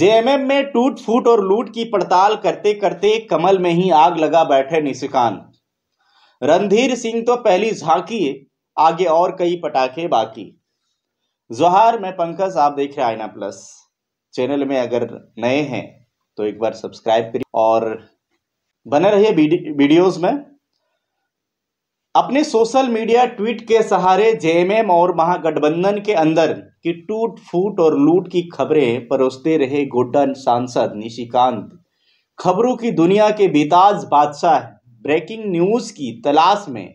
JMM में टूट फूट और लूट की पड़ताल करते करते कमल में ही आग लगा बैठे निशिकांत रणधीर सिंह तो पहली झांकी आगे और कई पटाखे बाकी जोहार में पंकज आप देख रहे आईना प्लस चैनल में अगर नए हैं तो एक बार सब्सक्राइब करिए और बने रहिए वीडियोस में अपने सोशल मीडिया ट्वीट के सहारे जेएमएम और महागठबंधन के अंदर की टूट फूट और लूट की खबरें परोसते रहे गोड्डा सांसद निशिकांत खबरों की दुनिया के बेताज बादशाह ब्रेकिंग न्यूज की तलाश में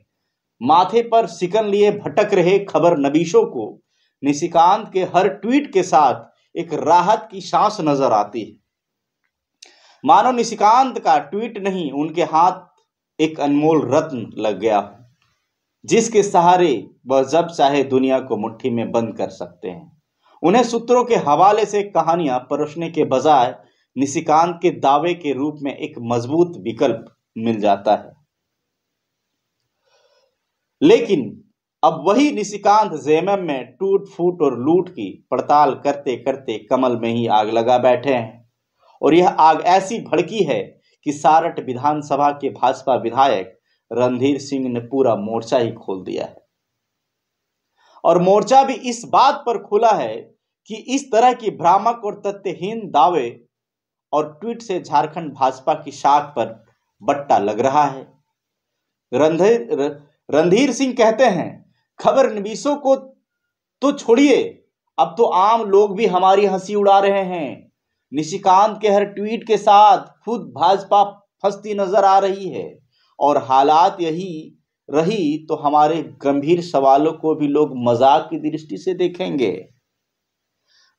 माथे पर सिकन लिए भटक रहे खबर नबीशों को निशिकांत के हर ट्वीट के साथ एक राहत की सांस नजर आती है मानो निशिकांत का ट्वीट नहीं उनके हाथ एक अनमोल रत्न लग गया हो जिसके सहारे वह जब चाहे दुनिया को मुट्ठी में बंद कर सकते हैं उन्हें सूत्रों के हवाले से कहानियां परोसने के बजाय निशिकांत के दावे के रूप में एक मजबूत विकल्प मिल जाता है लेकिन अब वही निशिकांत जेमम में टूट फूट और लूट की पड़ताल करते करते कमल में ही आग लगा बैठे हैं और यह आग ऐसी भड़की है कि सारठ विधानसभा के भाजपा विधायक रणधीर सिंह ने पूरा मोर्चा ही खोल दिया है और मोर्चा भी इस बात पर खुला है कि इस तरह की भ्रामक और तथ्यहीन दावे और ट्वीट से झारखंड भाजपा की शाख पर बट्टा लग रहा है रणधीर रणधीर सिंह कहते हैं खबर नवीसों को तो छोड़िए अब तो आम लोग भी हमारी हंसी उड़ा रहे हैं निशिकांत के हर ट्वीट के साथ खुद भाजपा फंसती नजर आ रही है और हालात यही रही तो हमारे गंभीर सवालों को भी लोग मजाक की दृष्टि से देखेंगे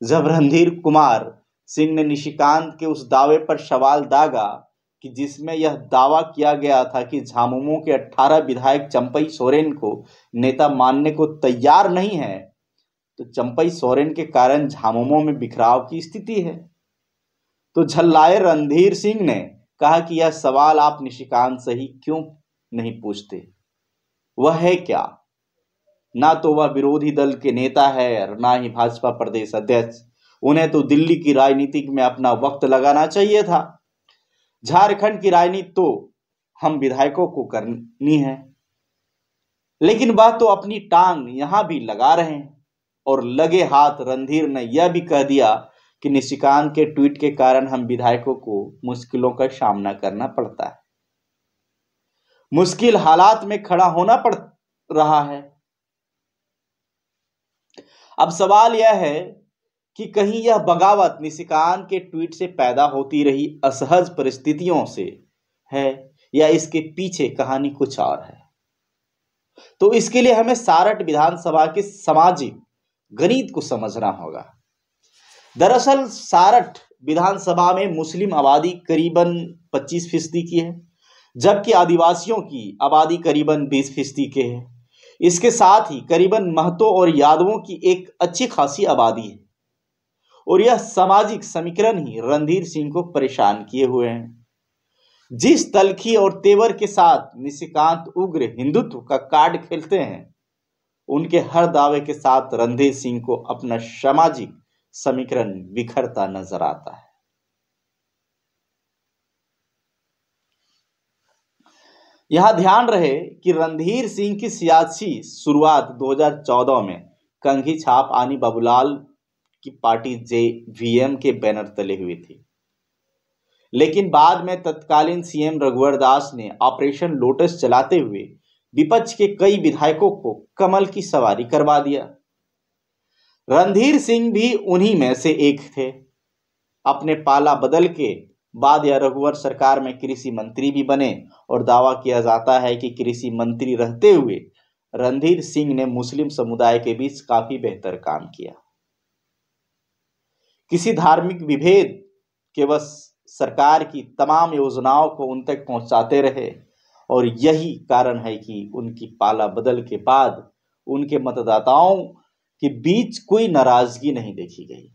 जब रणधीर कुमार सिंह ने निशिकांत के उस दावे पर सवाल दागा कि जिसमें यह दावा किया गया था कि झामुमो के 18 विधायक चंपई सोरेन को नेता मानने को तैयार नहीं है तो चंपई सोरेन के कारण झामुमो में बिखराव की स्थिति है तो झल्लाए रणधीर सिंह ने कहा कि यह सवाल आप निशिकांत से ही क्यों नहीं पूछते वह है क्या ना तो वह विरोधी दल के नेता है और ना ही भाजपा प्रदेश अध्यक्ष उन्हें तो दिल्ली की राजनीति में अपना वक्त लगाना चाहिए था झारखंड की राजनीति तो हम विधायकों को करनी है लेकिन वह तो अपनी टांग यहां भी लगा रहे हैं और लगे हाथ रणधीर ने यह भी कह दिया कि निशिकांत के ट्वीट के कारण हम विधायकों को मुश्किलों का सामना करना पड़ता है मुश्किल हालात में खड़ा होना पड़ रहा है अब सवाल यह है कि कहीं यह बगावत निशिकांत के ट्वीट से पैदा होती रही असहज परिस्थितियों से है या इसके पीछे कहानी कुछ और है तो इसके लिए हमें सारठ विधानसभा के सामाजिक गणित को समझना होगा दरअसल सारठ विधानसभा में मुस्लिम आबादी करीबन 25 फीसदी की है जबकि आदिवासियों की आबादी करीबन 20 फीसदी के है इसके साथ ही करीबन महतो और यादवों की एक अच्छी खासी आबादी है और यह सामाजिक समीकरण ही रणधीर सिंह को परेशान किए हुए हैं जिस तलखी और तेवर के साथ निशिकांत उग्र हिंदुत्व का कार्ड खेलते हैं उनके हर दावे के साथ रणधीर सिंह को अपना सामाजिक समीकरण बिखरता नजर आता है यह ध्यान रहे कि रणधीर सिंह की सियासी शुरुआत 2014 में कंघी छाप आनी बाबूलाल की पार्टी जे वीएम के बैनर तले हुई थी लेकिन बाद में तत्कालीन सीएम रघुवर दास ने ऑपरेशन लोटस चलाते हुए विपक्ष के कई विधायकों को कमल की सवारी करवा दिया रणधीर सिंह भी उन्हीं में से एक थे अपने पाला बदल के बाद या रघुवर सरकार में कृषि मंत्री भी बने और दावा किया जाता है कि कृषि मंत्री रहते हुए रणधीर सिंह ने मुस्लिम समुदाय के बीच काफी बेहतर काम किया किसी धार्मिक विभेद के बस सरकार की तमाम योजनाओं को उन तक पहुंचाते रहे और यही कारण है कि उनकी पाला बदल के बाद उनके मतदाताओं कि बीच कोई नाराजगी नहीं देखी गई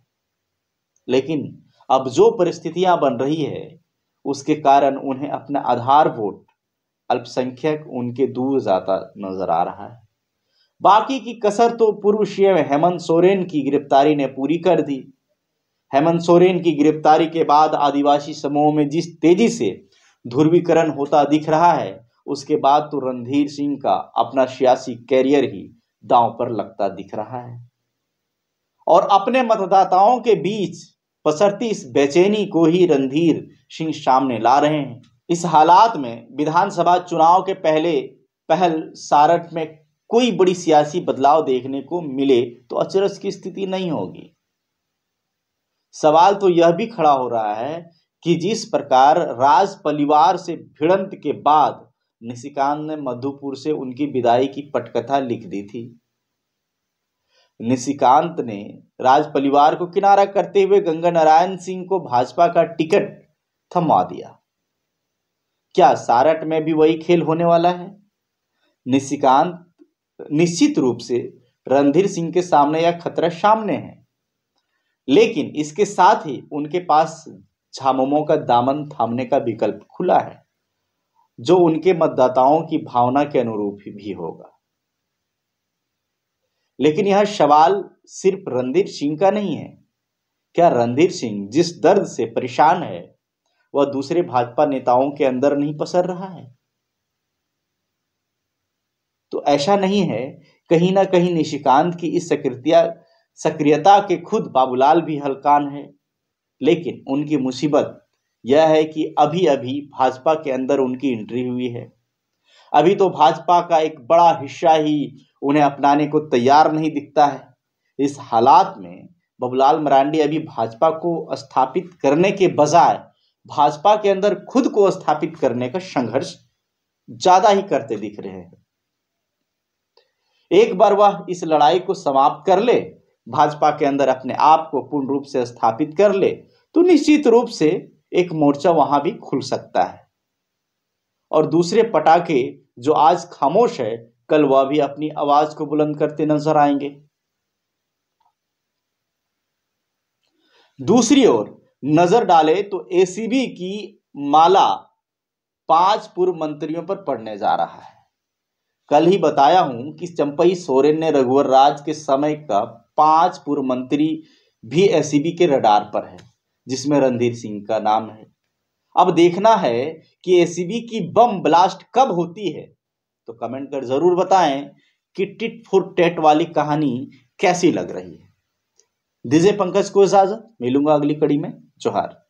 लेकिन अब जो परिस्थितियां बन रही है उसके कारण उन्हें अपना आधार वोट अल्पसंख्यक उनके दूर जाता नजर आ रहा है बाकी की कसर तो पूर्व सीएम हेमंत सोरेन की गिरफ्तारी ने पूरी कर दी हेमंत सोरेन की गिरफ्तारी के बाद आदिवासी समूह में जिस तेजी से ध्रुवीकरण होता दिख रहा है उसके बाद तो रणधीर सिंह का अपना सियासी कैरियर ही दांव पर लगता दिख रहा है और अपने मतदाताओं के बीच पसरती इस बेचैनी को ही रणधीर सिंह सामने ला रहे हैं इस हालात में विधानसभा चुनाव के पहले पहल सारठ में कोई बड़ी सियासी बदलाव देखने को मिले तो अचरज की स्थिति नहीं होगी सवाल तो यह भी खड़ा हो रहा है कि जिस प्रकार राज परिवार से भिड़ंत के बाद निशिकांत ने मधुपुर से उनकी विदाई की पटकथा लिख दी थी निशिकांत ने राज परिवार को किनारा करते हुए गंगा नारायण सिंह को भाजपा का टिकट थमा दिया क्या सारठ में भी वही खेल होने वाला है निशिकांत निश्चित रूप से रणधीर सिंह के सामने यह खतरा सामने है लेकिन इसके साथ ही उनके पास झामुमो का दामन थामने का विकल्प खुला है जो उनके मतदाताओं की भावना के अनुरूप भी होगा लेकिन यह सवाल सिर्फ रणधीर सिंह का नहीं है क्या रणधीर सिंह जिस दर्द से परेशान है वह दूसरे भाजपा नेताओं के अंदर नहीं पसर रहा है तो ऐसा नहीं है कहीं ना कहीं निशिकांत की इस सक्रिया सक्रियता के खुद बाबूलाल भी हलकान है लेकिन उनकी मुसीबत यह है कि अभी अभी भाजपा के अंदर उनकी एंट्री हुई है अभी तो भाजपा का एक बड़ा हिस्सा ही उन्हें अपनाने को तैयार नहीं दिखता है इस हालात में बबलाल मरांडी अभी भाजपा को स्थापित करने के बजाय भाजपा के अंदर खुद को स्थापित करने का संघर्ष ज्यादा ही करते दिख रहे हैं एक बार वह इस लड़ाई को समाप्त कर ले भाजपा के अंदर अपने आप को पूर्ण रूप से स्थापित कर ले तो निश्चित रूप से एक मोर्चा वहां भी खुल सकता है और दूसरे पटाखे जो आज खामोश है कल वह भी अपनी आवाज को बुलंद करते नजर आएंगे दूसरी ओर नजर डाले तो एसीबी की माला पांच पूर्व मंत्रियों पर पड़ने जा रहा है कल ही बताया हूं कि चंपई सोरेन ने रघुवर राज के समय का पांच पूर्व मंत्री भी एसीबी के रडार पर है जिसमें रणधीर सिंह का नाम है अब देखना है कि एसीबी की बम ब्लास्ट कब होती है तो कमेंट कर जरूर बताएं कि टिट फॉर टेट वाली कहानी कैसी लग रही है दिजे पंकज को इजाजत मिलूंगा अगली कड़ी में जोहार